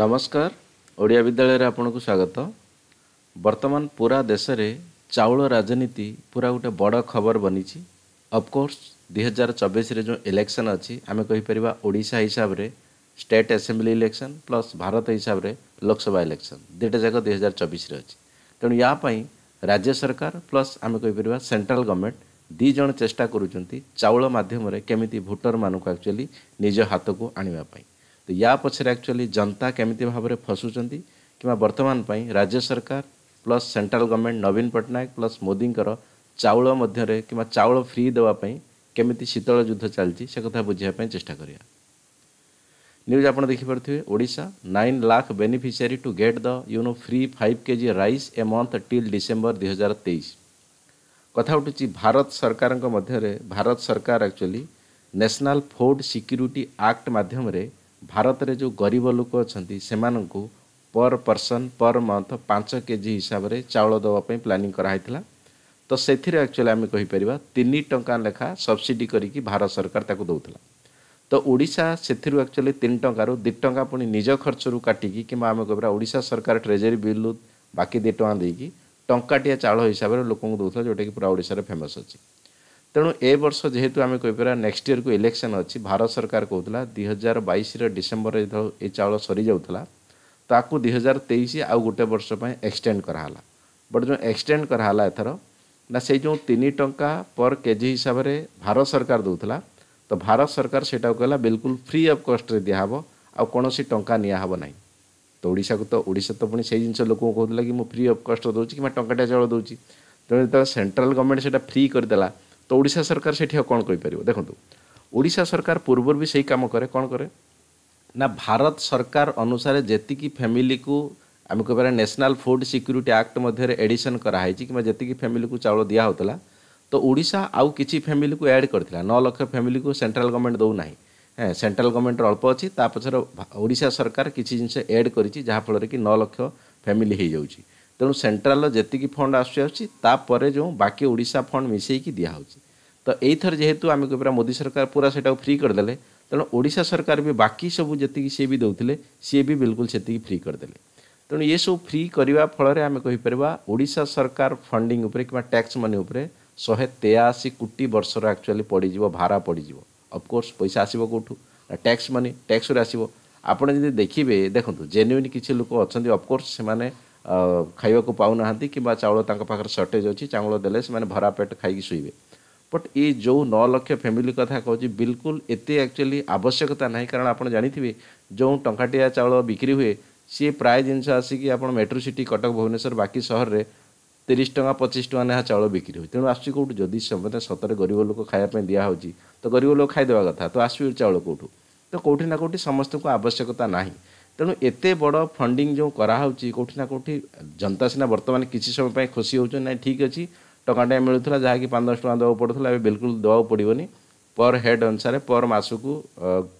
ନମସ୍କାର ଓଡ଼ିଆ ବିଦ୍ୟାଳୟରେ ଆପଣଙ୍କୁ ସ୍ୱାଗତ ବର୍ତ୍ତମାନ ପୁରା ଦେଶରେ ଚାଉଳ ରାଜନୀତି ପୁରା ଗୋଟେ ବଡ଼ ଖବର ବନିଛି ଅଫକୋର୍ସ ଦୁଇହଜାର ଚବିଶରେ ଯେଉଁ ଇଲେକ୍ସନ୍ ଅଛି ଆମେ କହିପାରିବା ଓଡ଼ିଶା ହିସାବରେ state assembly election plus Bharat ହିସାବରେ ଲୋକସଭା ଇଲେକ୍ସନ୍ ଦୁଇଟା ଯାକ ଦୁଇହଜାର ଚବିଶରେ ଅଛି ତେଣୁ ୟା ପାଇଁ ରାଜ୍ୟ ସରକାର ପ୍ଲସ୍ ଆମେ କହିପାରିବା ସେଣ୍ଟ୍ରାଲ୍ ଗଭର୍ଣ୍ଣମେଣ୍ଟ ଦୁଇ ଜଣ ଚେଷ୍ଟା କରୁଛନ୍ତି ଚାଉଳ ମାଧ୍ୟମରେ କେମିତି ଭୋଟର୍ମାନଙ୍କୁ ଆକ୍ଚୁଆଲି ନିଜ ହାତକୁ ଆଣିବା ପାଇଁ ତ ୟା ପଛରେ ଆକ୍ଚୁଆଲି ଜନତା କେମିତି ଭାବରେ ଫସୁଛନ୍ତି କିମ୍ବା ବର୍ତ୍ତମାନ ପାଇଁ ରାଜ୍ୟ ସରକାର ପ୍ଲସ୍ ସେଣ୍ଟ୍ରାଲ ଗଭର୍ଣ୍ଣମେଣ୍ଟ ନବୀନ ପଟ୍ଟନାୟକ ପ୍ଲସ୍ ମୋଦିଙ୍କର ଚାଉଳ ମଧ୍ୟରେ କିମ୍ବା ଚାଉଳ ଫ୍ରି ଦେବା ପାଇଁ କେମିତି ଶୀତଳ ଯୁଦ୍ଧ ଚାଲିଛି ସେ କଥା ବୁଝିବା ପାଇଁ ଚେଷ୍ଟା କରିବା ନ୍ୟୁଜ୍ ଆପଣ ଦେଖିପାରୁଥିବେ Odisha nine lakh beneficiary to get the you know free five K G rice a month till December ଦୁଇ ହଜାର ତେଇଶ କଥା ଉଠୁଛି ଭାରତ ସରକାରଙ୍କ ମଧ୍ୟରେ ଭାରତ ସରକାର actually national food security act ମାଧ୍ୟମରେ ଭାରତରେ ଯେଉଁ ଗରିବ ଲୋକ ଅଛନ୍ତି ସେମାନଙ୍କୁ ପର ପର୍ସନ୍ ପର ମନ୍ଥ ପାଞ୍ଚ କେ ଜି ହିସାବରେ ଚାଉଳ ଦେବା ପାଇଁ ପ୍ଲାନିଂ କରାହୋଇଥିଲା ତ ସେଥିରେ ଆକ୍ଚୁଆଲି ଆମେ କହିପାରିବା ତିନି ଟଙ୍କା ଲେଖା ସବସିଡ଼ି କରିକି ଭାରତ ସରକାର ତାକୁ ଦେଉଥିଲା ତ ଓଡ଼ିଶା ସେଥିରୁ ଆକ୍ଚୁଆଲି ତିନି ଟଙ୍କାରୁ ଦୁଇ ଟଙ୍କା ପୁଣି ନିଜ ଖର୍ଚ୍ଚରୁ କାଟିକି କିମ୍ବା ଆମେ କହିବା ଓଡ଼ିଶା ସରକାର ଟ୍ରେଜେରୀ ବିଲ୍ରୁ ବାକି ଦୁଇ ଟଙ୍କା ଦେଇକି ଟଙ୍କାଟିଆ ଚାଉଳ ହିସାବରେ ଲୋକଙ୍କୁ ଦେଉଥିଲା ଯେଉଁଟାକି ପୁରା ଓଡ଼ିଶାରେ ଫେମସ୍ ଅଛି ତେଣୁ ଏ ବର୍ଷ ଯେହେତୁ ଆମେ କହିପାରିବା ନେକ୍ସଟ ଇୟରକୁ ଇଲେକ୍ସନ୍ ଅଛି ଭାରତ ସରକାର କହୁଥିଲା ଦୁଇ ହଜାର ବାଇଶର ଡିସେମ୍ବରରେ ଯେତେବେଳେ ଏ ଚାଉଳ ସରିଯାଉଥିଲା ତାକୁ ଦୁଇ ହଜାର ତେଇଶ ଆଉ ଗୋଟେ ବର୍ଷ ପାଇଁ ଏକ୍ସଟେଣ୍ଡ କରାହେଲା ବଟ୍ ଯେଉଁ ଏକ୍ସଟେଣ୍ଡ କରାହେଲା ଏଥର ନା ସେଇ ଯେଉଁ ତିନି ଟଙ୍କା ପର୍ କେଜି ହିସାବରେ ଭାରତ ସରକାର ଦେଉଥିଲା ତ ଭାରତ ସରକାର ସେଇଟାକୁ କହିଲା ବିଲକୁଲ ଫ୍ରି ଅଫ୍ କଷ୍ଟରେ ଦିଆହେବ ଆଉ କୌଣସି ଟଙ୍କା ନିଆହେବ ନାହିଁ ତ ଓଡ଼ିଶାକୁ ତ ଓଡ଼ିଶା ତ ପୁଣି ସେଇ ଜିନିଷ ଲୋକଙ୍କୁ କହୁଥିଲା କି ମୁଁ ଫ୍ରି ଅଫ୍ କଷ୍ଟ ଦେଉଛି କିମ୍ବା ଟଙ୍କାଟିଆ ଚାଉଳ ଦେଉଛି ତେଣୁ ଯେତେବେଳେ ସେଣ୍ଟ୍ରାଲ ଗଭର୍ଣ୍ଣମେଣ୍ଟ ସେଇଟା ଫ୍ରି କରିଦେଲା ତ ଓଡ଼ିଶା ସରକାର ସେଠି ଆଉ କ'ଣ କହିପାରିବ ଦେଖନ୍ତୁ ଓଡ଼ିଶା ସରକାର ପୂର୍ବରୁ ବି ସେଇ କାମ କରେ କ'ଣ କରେ ନା ଭାରତ ସରକାର ଅନୁସାରେ ଯେତିକି ଫ୍ୟାମିଲିକୁ ଆମେ କହିପାରିବା ନ୍ୟାସନାଲ୍ ଫୁଡ଼୍ ସିକ୍ୟୁରିଟି ଆକ୍ଟ ମଧ୍ୟରେ ଏଡ଼ିସନ୍ କରାହେଇଛି କିମ୍ବା ଯେତିକି ଫ୍ୟାମିଲିକୁ ଚାଉଳ ଦିଆହେଉଥିଲା ତ ଓଡ଼ିଶା ଆଉ କିଛି ଫ୍ୟାମିଲିକୁ ଆଡ଼୍ କରିଥିଲା ନଅ ଲକ୍ଷ ଫ୍ୟାମିଲିକୁ ସେଣ୍ଟ୍ରାଲ୍ ଗଭର୍ଣ୍ଣମେଣ୍ଟ ଦେଉନାହିଁ ହଁ ସେଣ୍ଟ୍ରାଲ୍ ଗଭର୍ଣ୍ଣମେଣ୍ଟର ଅଳ୍ପ ଅଛି ତା ପଛରେ ଓଡ଼ିଶା ସରକାର କିଛି ଜିନିଷ ଏଡ଼୍ କରିଛି ଯାହାଫଳରେ କି ନଅ ଲକ୍ଷ ଫ୍ୟାମିଲି ହେଇଯାଉଛି तेणु सेन्ट्राल जी फंड आसपे जो बाकी ओडा फंड मिसेक दिह तो यही जेहेतु आम कह मोदी सरकार पूरा से फ्री करदे तेणु ओडा सरकार भी बाकी सब जी सी भी दौले सी भी बिल्कुल से फ्री करदे तेणु ये सब फ्री करने फल ओडा सरकार फंडिंग कि टैक्स मनी उपहे तेयाशी कोटी वर्षर एक्चुअली पड़ज भारा पड़ज अफकोर्स पैसा आसो कौ टैक्स मनी टैक्स आसो आपड़ जी देखिए देखो जेन्युन किसी लोक अच्छा अफकोर्स ଖାଇବାକୁ ପାଉନାହାନ୍ତି କିମ୍ବା ଚାଉଳ ତାଙ୍କ ପାଖରେ ସର୍ଟେଜ୍ ଅଛି ଚାଉଳ ଦେଲେ ସେମାନେ ଭରା ପେଟ ଖାଇକି ଶୋଇବେ ବଟ୍ ଏ ଯେଉଁ ନଅ ଲକ୍ଷ ଫ୍ୟାମିଲି କଥା କହୁଛି ବିଲକୁଲ ଏତେ ଆକ୍ଚୁଆଲି ଆବଶ୍ୟକତା ନାହିଁ କାରଣ ଆପଣ ଜାଣିଥିବେ ଯେଉଁ ଟଙ୍କାଟିଆ ଚାଉଳ ବିକ୍ରି ହୁଏ ସିଏ ପ୍ରାୟ ଜିନିଷ ଆସିକି ଆପଣ ମେଟ୍ରୋ ସିଟି କଟକ ଭୁବନେଶ୍ୱର ବାକି ସହରରେ ତିରିଶ ଟଙ୍କା ପଚିଶ ଟଙ୍କା ନେଖା ଚାଉଳ ବିକ୍ରି ହୁଏ ତେଣୁ ଆସୁଛି କେଉଁଠୁ ଯଦି ସମସ୍ତେ ସତରେ ଗରିବ ଲୋକ ଖାଇବା ପାଇଁ ଦିଆହେଉଛି ତ ଗରିବ ଲୋକ ଖାଇଦେବା କଥା ତ ଆସିବେ ଚାଉଳ କେଉଁଠୁ ତ କେଉଁଠି ନା କେଉଁଠି ସମସ୍ତଙ୍କୁ ଆବଶ୍ୟକତା ନାହିଁ ତେଣୁ ଏତେ ବଡ଼ ଫଣ୍ଡିଂ ଯେଉଁ କରାହେଉଛି କେଉଁଠି ନା କେଉଁଠି ଜନତା ସିନା ବର୍ତ୍ତମାନ କିଛି ସମୟ ପାଇଁ ଖୁସି ହେଉଛନ୍ତି ନାଇଁ ଠିକ୍ ଅଛି ଟଙ୍କାଟିଏ ମିଳୁଥିଲା ଯାହାକି ପାଞ୍ଚ ଦଶ ଟଙ୍କା ଦେବାକୁ ପଡ଼ୁଥିଲା ଏବେ ବିଲକୁଲ ଦେବାକୁ ପଡ଼ିବନି ପର୍ ହେଡ଼୍ ଅନୁସାରେ ପର୍ ମାସକୁ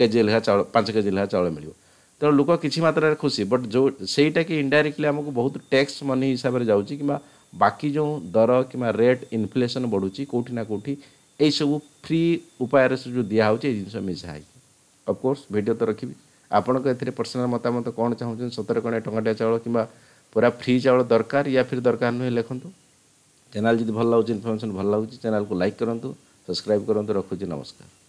କେଜି ଲେଖା ଚାଉଳ ପାଞ୍ଚ କେଜି ଲେଖା ଚାଉଳ ମିଳିବ ତେଣୁ ଲୋକ କିଛି ମାତ୍ରାରେ ଖୁସି ବଟ୍ ଯେଉଁ ସେଇଟାକି ଇଣ୍ଡାଇରେକ୍ଟଲି ଆମକୁ ବହୁତ ଟ୍ୟାକ୍ସ ମନି ହିସାବରେ ଯାଉଛି କିମ୍ବା ବାକି ଯେଉଁ ଦର କିମ୍ବା ରେଟ୍ ଇନଫ୍ଲେସନ୍ ବଢ଼ୁଛି କେଉଁଠି ନା କେଉଁଠି ଏଇସବୁ ଫ୍ରି ଉପାୟରେ ସେ ଯେଉଁ ଦିଆହେଉଛି ଏଇ ଜିନିଷ ମିଶା ହେଇକି ଅଫକୋର୍ସ ଭିଡ଼ିଓ ତ ରଖିବି ଆପଣଙ୍କ ଏଥିରେ ପର୍ସନାଲ୍ ମତାମତ କ'ଣ ଚାହୁଁଛନ୍ତି ସତରେ କ'ଣ ଟଙ୍କାଟିଆ ଚାଉଳ କିମ୍ବା ପୁରା ଫ୍ରି ଚାଉଳ ଦରକାର ୟା ଫିର୍ ଦରକାର ନୁହେଁ ଲେଖନ୍ତୁ ଚ୍ୟାନେଲ୍ ଯଦି ଭଲ ଲାଗୁଛି ଇନଫର୍ମେସନ୍ ଭଲ ଲାଗୁଛି ଚ୍ୟାନେଲ୍କୁ ଲାଇକ୍ କରନ୍ତୁ ସବସ୍କ୍ରାଇବ୍ କରନ୍ତୁ ରଖୁଛି ନମସ୍କାର